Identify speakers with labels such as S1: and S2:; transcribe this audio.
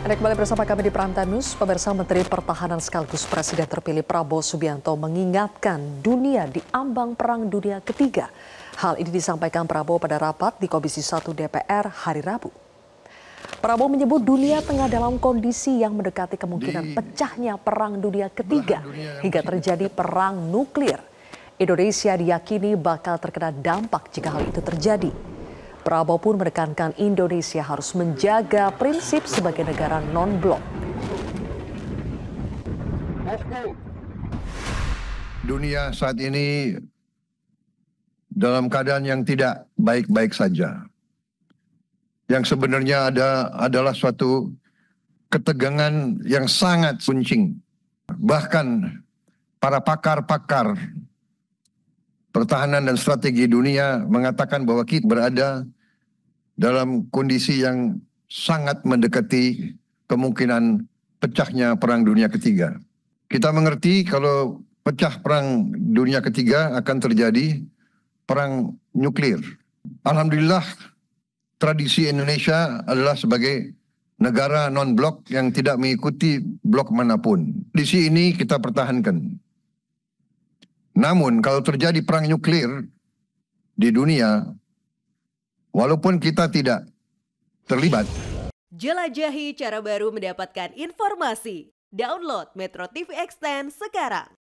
S1: Anda kembali bersama kami di Prime Time News. Pemirsa Menteri Pertahanan sekaligus Presiden terpilih Prabowo Subianto mengingatkan dunia di ambang perang dunia ketiga. Hal ini disampaikan Prabowo pada rapat di Komisi 1 DPR hari Rabu. Prabowo menyebut dunia tengah dalam kondisi yang mendekati kemungkinan pecahnya perang dunia ketiga hingga terjadi perang nuklir. Indonesia diyakini bakal terkena dampak jika hal itu terjadi. Prabowo pun menekankan Indonesia harus menjaga prinsip sebagai negara non-blok.
S2: Dunia saat ini dalam keadaan yang tidak baik-baik saja. Yang sebenarnya ada adalah suatu ketegangan yang sangat kuncing. Bahkan para pakar-pakar pertahanan dan strategi dunia mengatakan bahwa kita berada dalam kondisi yang sangat mendekati kemungkinan pecahnya Perang Dunia Ketiga. Kita mengerti kalau pecah Perang Dunia Ketiga akan terjadi perang nuklir. Alhamdulillah tradisi Indonesia adalah sebagai negara non-blok yang tidak mengikuti blok manapun. Di sini kita pertahankan. Namun kalau terjadi perang nuklir di dunia, walaupun kita tidak terlibat.
S1: Jelajahi cara baru mendapatkan informasi. Download Metro TV Extend sekarang.